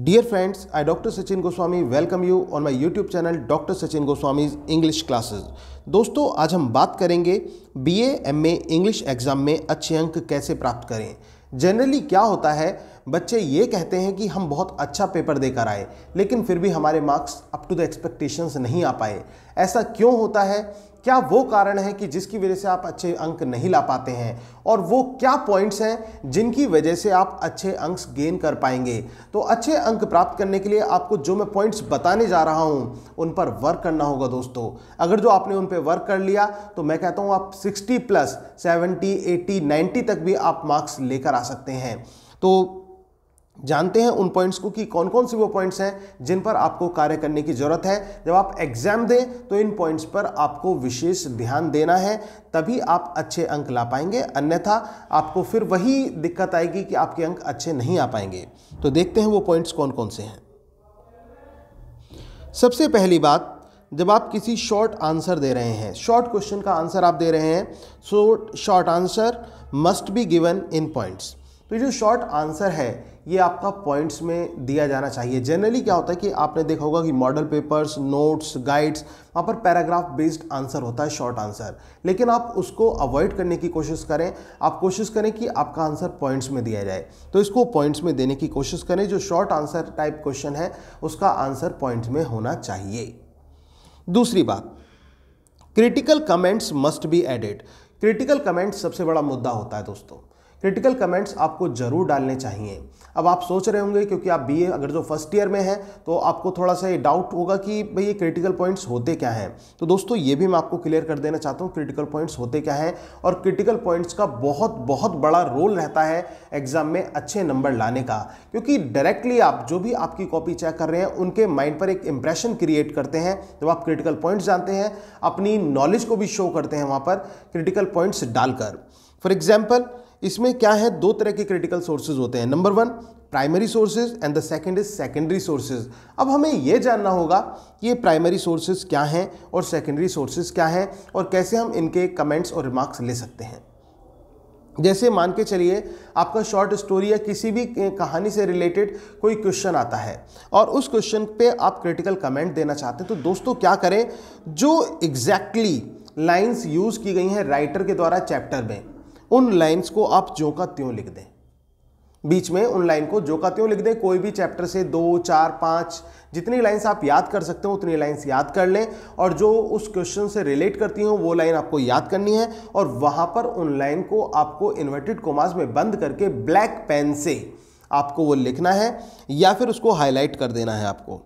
dear friends I doctor Sachin Goswami welcome you on my YouTube channel doctor Sachin Goswami English classes दोस्तों आज हम बात करेंगे B A M A English exam में अच्छे अंक कैसे प्राप्त करें जनरली क्या होता है बच्चे ये कहते हैं कि हम बहुत अच्छा पेपर देकर आए लेकिन फिर भी हमारे marks up to the expectations नहीं आ पाए ऐसा क्यों होता है क्या वो कारण है कि जिसकी वजह से आप अच्छे अंक नहीं ला पाते हैं और वो क्या पॉइंट्स हैं जिनकी वजह से आप अच्छे अंक गेन कर पाएंगे तो अच्छे अंक प्राप्त करने के लिए आपको जो मैं पॉइंट्स बताने जा रहा हूं उन पर वर्क करना होगा दोस्तों अगर जो आपने उन पर वर्क कर लिया तो मैं कहता हूं आप sixty plus seventy eighty ninety तक भी आप मार्क्स लेकर आ सकते हैं तो जानते हैं उन पॉइंट्स को कि कौन कौन से वो पॉइंट्स हैं जिन पर आपको कार्य करने की ज़रूरत है जब आप एग्ज़ाम दें तो इन पॉइंट्स पर आपको विशेष ध्यान देना है तभी आप अच्छे अंक ला पाएंगे अन्यथा आपको फिर वही दिक्कत आएगी कि आपके अंक अच्छे नहीं आ पाएंगे तो देखते हैं वो पॉइंट्स कौन कौन से हैं सबसे पहली बात जब आप किसी शॉर्ट आंसर दे रहे हैं शॉर्ट क्वेश्चन का आंसर आप दे रहे हैं so short answer must be given in points तो जो शॉर्ट आंसर है ये आपका पॉइंट्स में दिया जाना चाहिए जनरली क्या होता है कि आपने देखा होगा कि मॉडल पेपर्स नोट्स गाइड्स वहाँ पर पैराग्राफ बेस्ड आंसर होता है शॉर्ट आंसर लेकिन आप उसको अवॉइड करने की कोशिश करें आप कोशिश करें कि आपका आंसर पॉइंट्स में दिया जाए तो इसको पॉइंट्स में देने की कोशिश करें जो शॉर्ट आंसर टाइप क्वेश्चन है उसका आंसर पॉइंट्स में होना चाहिए दूसरी बात critical comments must be edit critical comments सबसे बड़ा मुद्दा होता है दोस्तों क्रिटिकल कमेंट्स आपको ज़रूर डालने चाहिए अब आप सोच रहे होंगे क्योंकि आप बीए अगर जो फर्स्ट ईयर में हैं तो आपको थोड़ा सा ये डाउट होगा कि भाई ये क्रिटिकल पॉइंट्स होते क्या हैं तो दोस्तों ये भी मैं आपको क्लियर कर देना चाहता हूँ क्रिटिकल पॉइंट्स होते क्या हैं और क्रिटिकल पॉइंट्स का बहुत बहुत बड़ा रोल रहता है एग्ज़ाम में अच्छे नंबर लाने का क्योंकि डायरेक्टली आप जो भी आपकी कॉपी चेक कर रहे हैं उनके माइंड पर एक इंप्रेशन क्रिएट करते हैं जब आप क्रिटिकल पॉइंट्स जानते हैं अपनी नॉलेज को भी शो करते हैं वहाँ पर क्रिटिकल पॉइंट्स डालकर फॉर एग्जाम्पल इसमें क्या है दो तरह के क्रिटिकल सोर्सेज होते हैं number one primary sources and the second is secondary sources अब हमें यह जानना होगा कि ये प्राइमरी सोर्सेज क्या हैं और सेकेंडरी सोर्सेज क्या हैं और कैसे हम इनके कमेंट्स और रिमार्क्स ले सकते हैं जैसे मान के चलिए आपका शॉर्ट स्टोरी या किसी भी कहानी से रिलेटेड कोई क्वेश्चन आता है और उस क्वेश्चन पे आप क्रिटिकल कमेंट देना चाहते हैं तो दोस्तों क्या करें जो एग्जैक्टली exactly लाइंस यूज़ की गई हैं राइटर के द्वारा चैप्टर में उन लाइन्स को आप जो का त्यों लिख दें बीच में उन लाइन को जो का त्यों लिख दें कोई भी चैप्टर से दो चार पाँच जितनी लाइन्स आप याद कर सकते हो उतनी लाइन्स याद कर लें और जो उस क्वेश्चन से रिलेट करती हों वो लाइन आपको याद करनी है और वहाँ पर उन लाइन को आपको इन्वर्टेड कोमास में बंद करके ब्लैक पेन से आपको वो लिखना है या फिर उसको हाईलाइट कर देना है आपको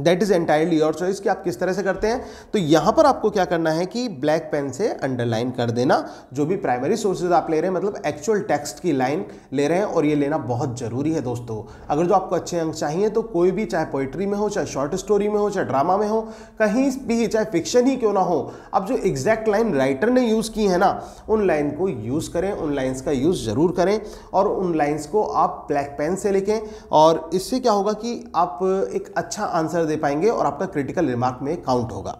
that is entirely your choice कि आप किस तरह से करते हैं तो यहाँ पर आपको क्या करना है कि ब्लैक पेन से अंडरलाइन कर देना जो भी प्राइमरी सोर्सेज आप ले रहे हैं मतलब एक्चुअल टेक्स्ट की लाइन ले रहे हैं और ये लेना बहुत ज़रूरी है दोस्तों अगर जो आपको अच्छे अंक चाहिए तो कोई भी चाहे पोइट्री में हो चाहे शॉर्ट स्टोरी में हो चाहे ड्रामा में हो कहीं भी चाहे फिक्शन ही क्यों ना हो अब जो एग्जैक्ट लाइन राइटर ने यूज़ की है ना उन लाइन को यूज़ करें उन लाइन्स का यूज़ ज़रूर करें और उन लाइन्स को आप ब्लैक पेन से लिखें और इससे क्या होगा कि आप एक अच्छा आंसर दे पाएंगे और आपका क्रिटिकल रिमार्क में काउंट होगा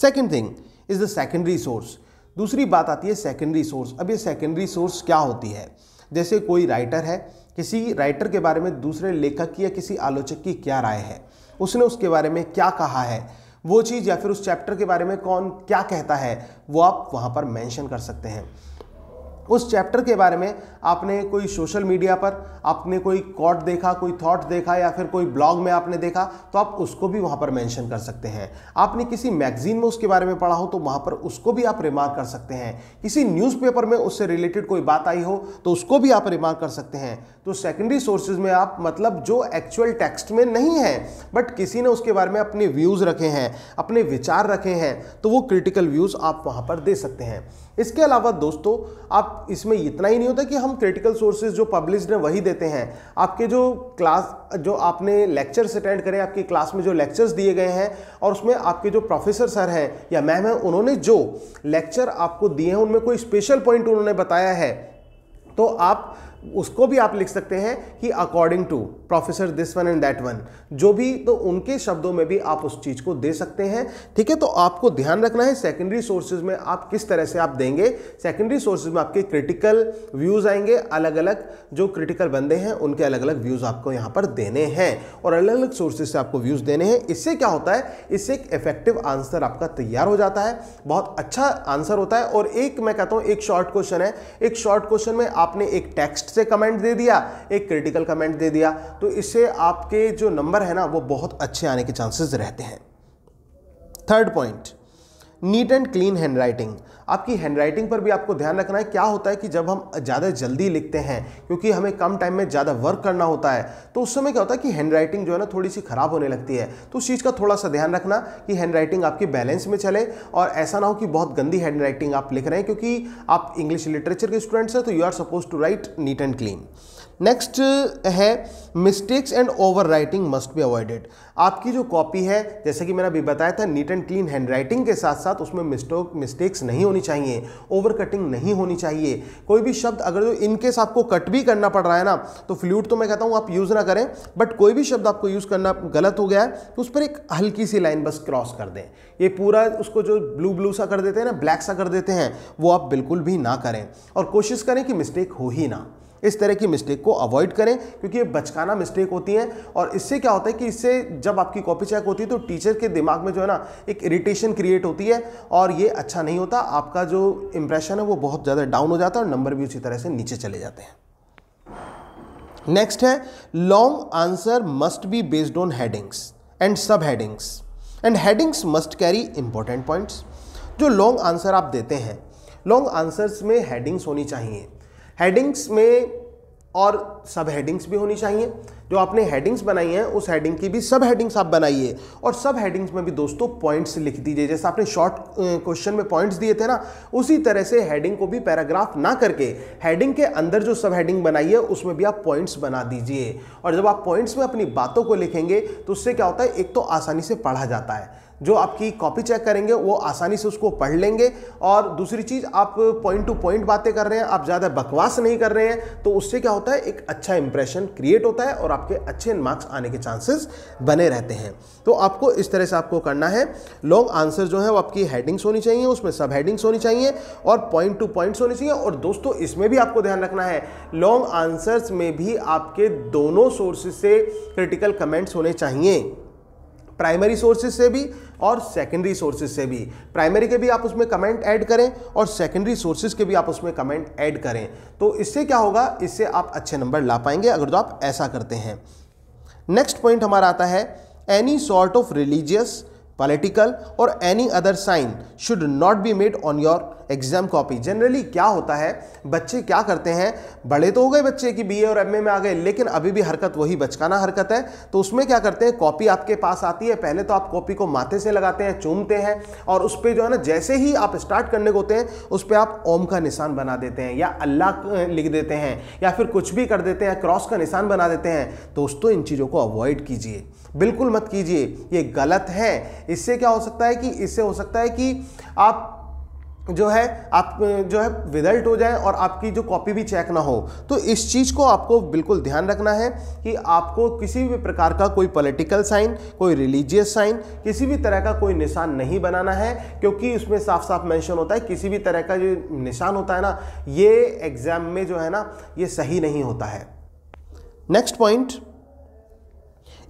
second thing is the secondary source दूसरी बात आती है सेकेंडरी सोर्स अब ये सेकेंडरी सोर्स क्या होती है जैसे कोई राइटर है किसी राइटर के बारे में दूसरे लेखक की या किसी आलोचक की क्या राय है उसने उसके बारे में क्या कहा है वो चीज़ या फिर उस चैप्टर के बारे में कौन क्या कहता है वो आप वहाँ पर मेंशन कर सकते हैं उस चैप्टर के बारे में आपने कोई सोशल मीडिया पर आपने कोई कॉट देखा कोई थॉट देखा या फिर कोई ब्लॉग में आपने देखा तो आप उसको भी वहाँ पर मेंशन कर सकते हैं आपने किसी मैगजीन में उसके बारे में पढ़ा हो तो वहाँ पर उसको भी आप रिमार्क कर सकते हैं किसी न्यूज़पेपर में उससे रिलेटेड कोई बात आई हो तो उसको भी आप रिमार्क कर सकते हैं तो सेकेंडरी सोर्सेज में आप मतलब जो एक्चुअल टेक्स्ट में नहीं है बट किसी ने उसके बारे में अपने व्यूज़ रखे हैं अपने विचार रखे हैं तो वो क्रिटिकल व्यूज़ आप वहाँ पर दे सकते हैं इसके अलावा दोस्तों आप इसमें इतना ही नहीं होता कि हम क्रिटिकल सोर्सेज जो पब्लिश हैं वही देते हैं आपके जो क्लास जो आपने लेक्चर्स अटेंड करें आपकी क्लास में जो लेक्चर्स दिए गए हैं और उसमें आपके जो प्रोफेसर सर हैं या मैम हैं उन्होंने जो लेक्चर आपको दिए हैं उनमें कोई स्पेशल पॉइंट उन्होंने बताया है तो आप उसको भी आप लिख सकते हैं कि according to professor this one and that one जो भी तो उनके शब्दों में भी आप उस चीज़ को दे सकते हैं ठीक है तो आपको ध्यान रखना है सेकेंडरी सोर्सेज में आप किस तरह से आप देंगे सेकेंडरी सोर्सेज में आपके क्रिटिकल व्यूज़ आएंगे अलग अलग जो क्रिटिकल बंदे हैं उनके अलग अलग व्यूज़ आपको यहाँ पर देने हैं और अलग अलग सोर्सेज से आपको व्यूज़ देने हैं इससे क्या होता है इससे एक इफेक्टिव आंसर आपका तैयार हो जाता है बहुत अच्छा आंसर होता है और एक मैं कहता हूँ एक शॉर्ट क्वेश्चन है एक शॉर्ट क्वेश्चन में आपने एक टेक्स्ट से कमेंट दे दिया एक क्रिटिकल कमेंट दे दिया तो इससे आपके जो नंबर है ना वो बहुत अच्छे आने के चांसेस रहते हैं third point neat and clean handwriting आपकी हैंड राइटिंग पर भी आपको ध्यान रखना है क्या होता है कि जब हम ज़्यादा जल्दी लिखते हैं क्योंकि हमें कम टाइम में ज़्यादा वर्क करना होता है तो उस समय क्या होता है कि हैंड राइटिंग जो है ना थोड़ी सी ख़राब होने लगती है तो उस चीज़ का थोड़ा सा ध्यान रखना कि हैंड राइटिंग आपकी बैलेंस में चले और ऐसा ना हो कि बहुत गंदी हैंड राइटिंग आप लिख रहे हैं क्योंकि आप इंग्लिश लिटरेचर के स्टूडेंट्स हैं तो you are suppose to write neat and clean next है mistakes and overwriting must be avoided आपकी जो कॉपी है जैसे कि मैंने अभी बताया था neat and clean handwriting के साथ साथ उसमें मिस्टोक मिस्टेक्स नहीं होनी चाहिए ओवर कटिंग नहीं होनी चाहिए कोई भी शब्द अगर जो इनकेस आपको कट भी करना पड़ रहा है ना तो फ्लूट तो मैं कहता हूँ आप यूज़ ना करें बट कोई भी शब्द आपको यूज़ करना गलत हो गया है तो उस पर एक हल्की सी लाइन बस क्रॉस कर दें ये पूरा उसको जो ब्लू ब्लू सा कर देते हैं ना ब्लैक सा कर देते हैं वो आप बिल्कुल भी ना करें और कोशिश करें कि मिस्टेक हो ही ना इस तरह की मिस्टेक को अवॉइड करें क्योंकि ये बचकाना मिस्टेक होती है और इससे क्या होता है कि इससे जब आपकी कॉपी चेक होती है तो टीचर के दिमाग में जो है ना एक इरिटेशन क्रिएट होती है और ये अच्छा नहीं होता आपका जो इम्प्रेशन है वो बहुत ज़्यादा डाउन हो जाता है और नंबर भी उसी तरह से नीचे चले जाते हैं नेक्स्ट है long answer must be based on headings and subheadings and headings must carry important points जो लॉन्ग आंसर आप देते हैं लॉन्ग आंसर्स में हेडिंग्स होनी चाहिए हेडिंग्स में और सब हेडिंग्स भी होनी चाहिए जो आपने हेडिंग्स बनाई हैं उस हेडिंग की भी सब हेडिंग्स आप बनाइए और सब हेडिंग्स में भी दोस्तों पॉइंट्स लिख दीजिए जैसे आपने शॉर्ट क्वेश्चन में पॉइंट्स दिए थे ना उसी तरह से हेडिंग को भी पैराग्राफ ना करके हेडिंग के अंदर जो सब हेडिंग बनाई है उसमें भी आप पॉइंट्स बना दीजिए और जब आप पॉइंट्स में अपनी बातों को लिखेंगे तो उससे क्या होता है एक तो आसानी से पढ़ा जाता है जो आपकी कॉपी चेक करेंगे वो आसानी से उसको पढ़ लेंगे और दूसरी चीज़ आप पॉइंट टू पॉइंट बातें कर रहे हैं आप ज़्यादा बकवास नहीं कर रहे हैं तो उससे क्या होता है एक अच्छा इंप्रेशन क्रिएट होता है और आपके अच्छे मार्क्स आने के चांसेस बने रहते हैं तो आपको इस तरह से आपको करना है लॉन्ग आंसर जो है वो आपकी हेडिंग्स होनी चाहिए उसमें सब हेडिंग्स होनी चाहिए और पॉइंट टू पॉइंट्स होनी चाहिए और दोस्तों इसमें भी आपको ध्यान रखना है लॉन्ग आंसर्स में भी आपके दोनों सोर्सेस से क्रिटिकल कमेंट्स होने चाहिए प्राइमरी सोर्सेज से भी और सेकेंडरी सोर्सेज से भी प्राइमरी के भी आप उसमें कमेंट ऐड करें और सेकेंडरी सोर्सेज के भी आप उसमें कमेंट ऐड करें तो इससे क्या होगा इससे आप अच्छे नंबर ला पाएंगे अगर तो आप ऐसा करते हैं नेक्स्ट पॉइंट हमारा आता है any sort of religious political और any other sign should not be made on your exam copy generally क्या होता है बच्चे क्या करते हैं बड़े तो हो गए बच्चे कि बीए और एमए में आ गए लेकिन अभी भी हरकत वही बचकाना हरकत है तो उसमें क्या करते हैं कॉपी आपके पास आती है पहले तो आप कॉपी को माथे से लगाते हैं चूमते हैं और उस पर जो है ना जैसे ही आप स्टार्ट करने को होते हैं उस पर आप ओम का निशान बना देते हैं या अल्लाह लिख देते हैं या फिर कुछ भी कर देते हैं क्रॉस का निशान बना देते हैं दोस्तों इन चीज़ों को अवॉइड कीजिए बिल्कुल मत कीजिए ये गलत है इससे क्या हो सकता है कि इससे हो सकता है कि आप जो है आप जो है विदल्ट हो जाए और आपकी जो कॉपी भी चेक ना हो तो इस चीज़ को आपको बिल्कुल ध्यान रखना है कि आपको किसी भी प्रकार का कोई पॉलिटिकल साइन कोई रिलीजियस साइन किसी भी तरह का कोई निशान नहीं बनाना है क्योंकि उसमें साफ साफ मेंशन होता है किसी भी तरह का जो निशान होता है ना ये एग्ज़ाम में जो है ना ये सही नहीं होता है next point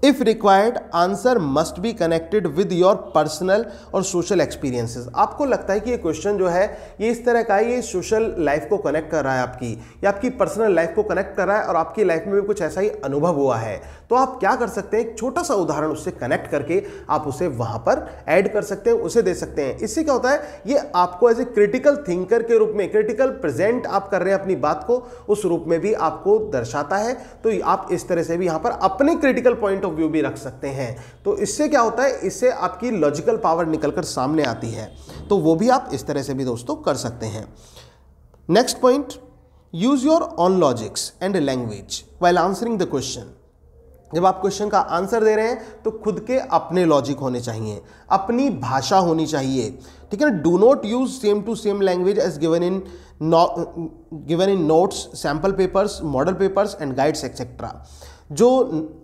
if required answer must be connected with your personal और सोशल एक्सपीरियंसेस आपको लगता है कि ये क्वेश्चन जो है ये इस तरह का है ये सोशल लाइफ को कनेक्ट कर रहा है आपकी या आपकी पर्सनल लाइफ को कनेक्ट कर रहा है और आपकी लाइफ में भी कुछ ऐसा ही अनुभव हुआ है तो आप क्या कर सकते हैं एक छोटा सा उदाहरण उससे कनेक्ट करके आप उसे वहां पर ऐड कर सकते हैं उसे दे सकते हैं इससे क्या होता है ये आपको एज ए क्रिटिकल थिंकर के रूप में क्रिटिकल प्रेजेंट आप कर रहे हैं अपनी बात को उस रूप में भी आपको दर्शाता है तो आप इस तरह से भी यहां पर अपने क्रिटिकल पॉइंट ऑफ व्यू भी रख सकते हैं तो इससे क्या होता है इससे आपकी लॉजिकल पावर निकल कर सामने आती है तो वो भी आप इस तरह से भी दोस्तों कर सकते हैं next point use your own logics and language while answering the question जब आप क्वेश्चन का आंसर दे रहे हैं तो खुद के अपने लॉजिक होने चाहिए अपनी भाषा होनी चाहिए ठीक है ना do not use same to same language as given in given in notes sample papers model papers and guides etcetera जो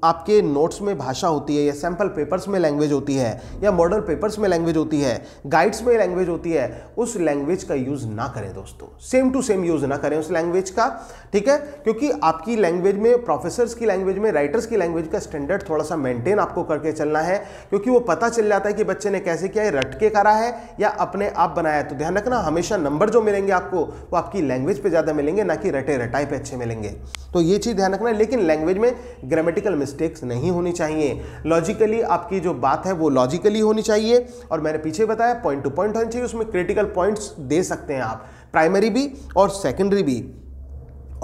आपके नोट्स में भाषा होती है या सैम्पल पेपर्स में लैंग्वेज होती है या मॉडल पेपर्स में लैंग्वेज होती है गाइड्स में लैंग्वेज होती है उस लैंग्वेज का यूज़ ना करें दोस्तों सेम टू सेम यूज़ ना करें उस लैंग्वेज का ठीक है क्योंकि आपकी लैंग्वेज में प्रोफेसर्स की लैंग्वेज में राइटर्स की लैंग्वेज का स्टैंडर्ड थोड़ा सा मेंटेन आपको करके चलना है क्योंकि वो पता चल जाता है कि बच्चे ने कैसे किया है रट के करा है या अपने आप बनाया है तो ध्यान रखना हमेशा नंबर जो मिलेंगे आपको वो आपकी लैंग्वेज पर ज़्यादा मिलेंगे ना कि रटे रटाई पर अच्छे मिलेंगे तो ये चीज़ ध्यान रखना लेकिन लैंग्वेज में ग्रामेटिकल मिस्टेक्स नहीं होनी चाहिए लॉजिकली आपकी जो बात है वो लॉजिकली होनी चाहिए और मैंने पीछे बताया पॉइंट टू पॉइंट होनी चाहिए उसमें क्रिटिकल पॉइंट्स दे सकते हैं आप प्राइमरी भी और सेकेंडरी भी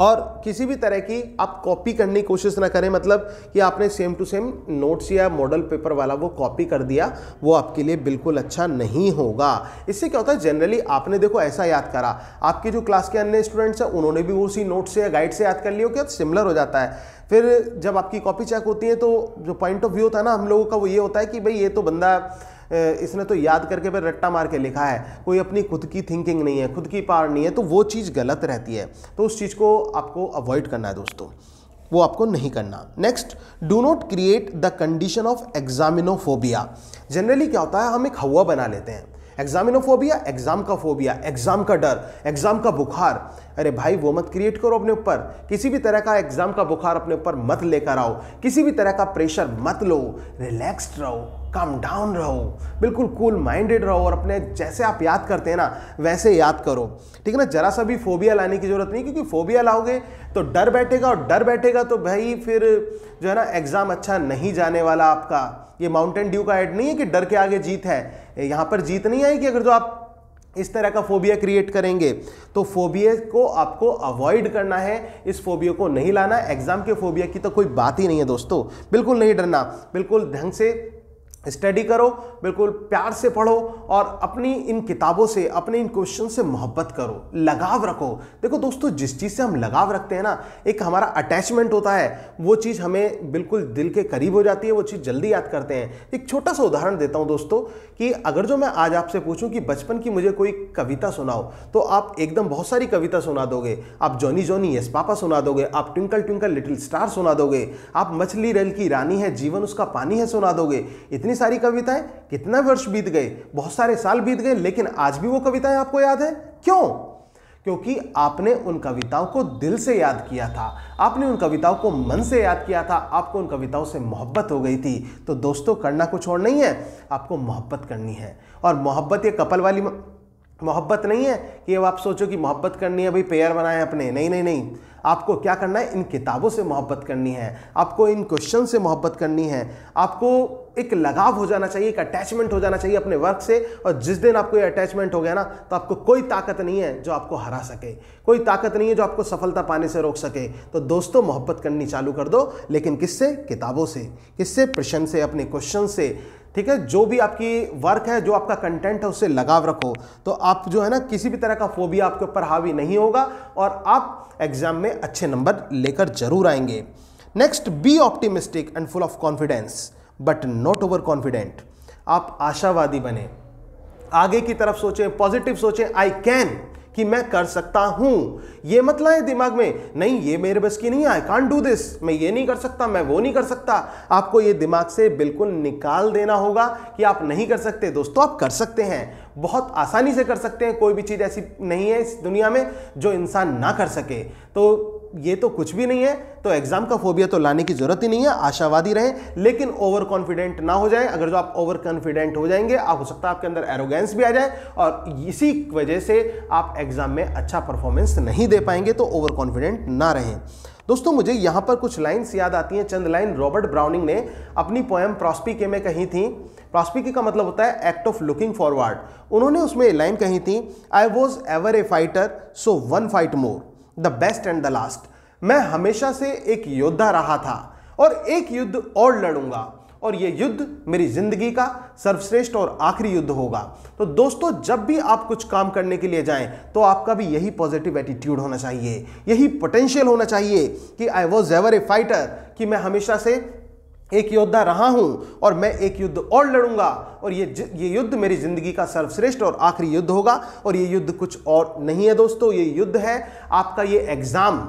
और किसी भी तरह की आप कॉपी करने की कोशिश ना करें मतलब कि आपने सेम टू सेम नोट्स या मॉडल पेपर वाला वो कॉपी कर दिया वो आपके लिए बिल्कुल अच्छा नहीं होगा इससे क्या होता है जनरली आपने देखो ऐसा याद करा आपके जो क्लास के अन्य स्टूडेंट्स हैं उन्होंने भी उसी नोट से या गाइड से याद कर लिया क्या सिमिलर हो जाता है फिर जब आपकी कॉपी चेक होती है तो जो पॉइंट ऑफ व्यू होता है ना हम लोगों का वो ये होता है कि भाई ये तो बंदा इसने तो याद करके फिर रट्टा मार के लिखा है कोई अपनी खुद की थिंकिंग नहीं है खुद की पावर नहीं है तो वो चीज़ गलत रहती है तो उस चीज़ को आपको अवॉइड करना है दोस्तों वो आपको नहीं करना next do not create the condition of examinophobia generally क्या होता है हम एक हवा बना लेते हैं एग्जामिनोफोबिया एग्जाम का फोबिया एग्जाम का डर एग्जाम का बुखार अरे भाई वो मत क्रिएट करो अपने ऊपर किसी भी तरह का एग्जाम का बुखार अपने ऊपर मत लेकर आओ किसी भी तरह का प्रेशर मत लो रिलैक्स्ड रहो काम डाउन रहो बिल्कुल कूल माइंडेड रहो और अपने जैसे आप याद करते हैं ना वैसे याद करो ठीक है ना जरा सा भी फोबिया लाने की ज़रूरत नहीं क्योंकि फोबिया लाओगे तो डर बैठेगा और डर बैठेगा तो भाई फिर जो है ना एग्ज़ाम अच्छा नहीं जाने वाला आपका ये माउंटेन ड्यू का ऐड नहीं है कि डर के आगे जीत है यहाँ पर जीत नहीं आई कि अगर जो आप इस तरह का फोबिया क्रिएट करेंगे तो फोबिया को आपको अवॉइड करना है इस फोबिया को नहीं लाना एग्जाम के फोबिया की तो कोई बात ही नहीं है दोस्तों बिल्कुल नहीं डरना बिल्कुल ढंग से स्टडी करो बिल्कुल प्यार से पढ़ो और अपनी इन किताबों से अपने इन क्वेश्चन से मोहब्बत करो लगाव रखो देखो दोस्तों जिस चीज़ से हम लगाव रखते हैं ना एक हमारा अटैचमेंट होता है वो चीज़ हमें बिल्कुल दिल के करीब हो जाती है वो चीज़ जल्दी याद करते हैं एक छोटा सा उदाहरण देता हूँ दोस्तों कि अगर जो मैं आज आपसे पूछूँ कि बचपन की मुझे कोई कविता सुनाओ तो आप एकदम बहुत सारी कविता सुना दोगे आप जॉनी जॉनी यस पापा सुना दोगे आप ट्विंकल ट्विंकल लिटिल स्टार सुना दोगे आप मछली रेल की रानी है जीवन उसका पानी है सुना दोगे इतनी इतनी सारी कविताएं कितने वर्ष बीत गए बहुत सारे साल बीत गए लेकिन आज भी वो कविताएं आपको याद है क्यों क्योंकि आपने उन कविताओं को दिल से याद किया था आपने उन कविताओं को मन से याद किया था आपको उन कविताओं से मोहब्बत हो गई थी तो दोस्तों करना कुछ और नहीं है आपको मोहब्बत करनी है और मोहब्बत ये कपल वाली म... मोहब्बत नहीं है कि अब आप सोचो कि मोहब्बत करनी है भाई पेयर बनाएं अपने नहीं नहीं नहीं आपको क्या करना है इन किताबों से मोहब्बत करनी है आपको इन क्वेश्चन से मोहब्बत करनी है आपको एक लगाव हो जाना चाहिए एक अटैचमेंट हो जाना चाहिए अपने वर्क से और जिस दिन आपको ये अटैचमेंट हो गया ना तो आपको कोई ताकत नहीं है जो आपको हरा सके कोई ताकत नहीं है जो आपको सफलता पाने से रोक सके तो दोस्तों मोहब्बत करनी चालू कर दो लेकिन किससे किताबों से किससे प्रश्न से अपने क्वेश्चन से ठीक है जो भी आपकी वर्क है जो आपका कंटेंट है उससे लगाव रखो तो आप जो है ना किसी भी तरह का फोबिया आपके ऊपर हावी नहीं होगा और आप एग्जाम में अच्छे नंबर लेकर जरूर आएंगे next be optimistic and full of confidence but not overconfident आप आशावादी बने आगे की तरफ सोचें पॉजिटिव सोचें आई कैन कि मैं कर सकता हूं ये मत लाए दिमाग में नहीं ये मेरे बस की नहीं आई कान डू दिस मैं ये नहीं कर सकता मैं वो नहीं कर सकता आपको ये दिमाग से बिल्कुल निकाल देना होगा कि आप नहीं कर सकते दोस्तों आप कर सकते हैं बहुत आसानी से कर सकते हैं कोई भी चीज़ ऐसी नहीं है इस दुनिया में जो इंसान ना कर सके तो ये तो कुछ भी नहीं है तो एग्जाम का फोबिया तो लाने की जरूरत ही नहीं है आशावादी रहें लेकिन ओवर कॉन्फिडेंट ना हो जाए अगर जो आप ओवर कॉन्फिडेंट हो जाएंगे आप हो सकता है आपके अंदर एरोगेंस भी आ जाए और इसी वजह से आप एग्जाम में अच्छा परफॉर्मेंस नहीं दे पाएंगे तो ओवर कॉन्फिडेंट ना रहें दोस्तों मुझे यहाँ पर कुछ लाइन्स याद आती हैं चंद लाइन रॉबर्ट ब्राउनिंग ने अपनी पोएम प्रॉस्पिके में कही थी प्रॉस्पिके का मतलब होता है एक्ट ऑफ लुकिंग फॉरवर्ड उन्होंने उसमें लाइन कही थी I was ever a fighter so one fight more the best and the last मैं हमेशा से एक योद्धा रहा था और एक युद्ध और लड़ूंगा और ये युद्ध मेरी जिंदगी का सर्वश्रेष्ठ और आखिरी युद्ध होगा तो दोस्तों जब भी आप कुछ काम करने के लिए जाएं तो आपका भी यही पॉजिटिव एटीट्यूड होना चाहिए यही पोटेंशियल होना चाहिए कि I was ever a fighter कि मैं हमेशा से एक योद्धा रहा हूं और मैं एक युद्ध और लड़ूंगा और ये ये युद्ध मेरी जिंदगी का सर्वश्रेष्ठ और आखिरी युद्ध होगा और ये युद्ध कुछ और नहीं है दोस्तों ये युद्ध है आपका ये एग्ज़ाम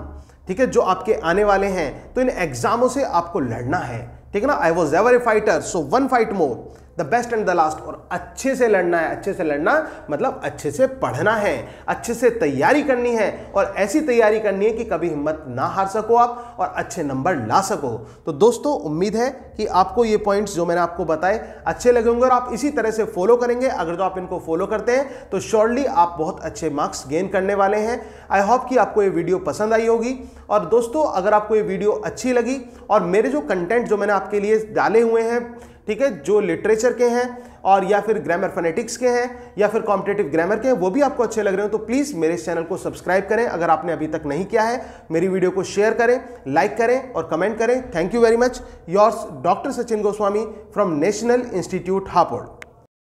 ठीक है जो आपके आने वाले हैं तो इन एग्ज़ामों से आपको लड़ना है ठीक है ना I was ever a fighter so one fight more the best and the last और अच्छे से लड़ना है अच्छे से लड़ना मतलब अच्छे से पढ़ना है अच्छे से तैयारी करनी है और ऐसी तैयारी करनी है कि कभी हिम्मत ना हार सको आप और अच्छे नंबर ला सको तो दोस्तों उम्मीद है कि आपको ये पॉइंट्स जो मैंने आपको बताए अच्छे लगे होंगे और आप इसी तरह से फॉलो करेंगे अगर तो आप इनको फॉलो करते हैं तो श्योरली आप बहुत अच्छे मार्क्स गेन करने वाले हैं आई होप कि आपको ये वीडियो पसंद आई होगी और दोस्तों अगर आपको ये वीडियो अच्छी लगी और मेरे जो कंटेंट जो मैंने आपके लिए डाले हुए हैं ठीक है जो लिटरेचर के हैं और या फिर ग्रामर फनेटिक्स के हैं या फिर कॉम्पिटेटिव ग्रामर के हैं वो भी आपको अच्छे लग रहे हो तो प्लीज़ मेरे इस चैनल को सब्सक्राइब करें अगर आपने अभी तक नहीं किया है मेरी वीडियो को शेयर करें लाइक करें और कमेंट करें thank you very much yours doctor Sachin Goswami from national institute हापोड़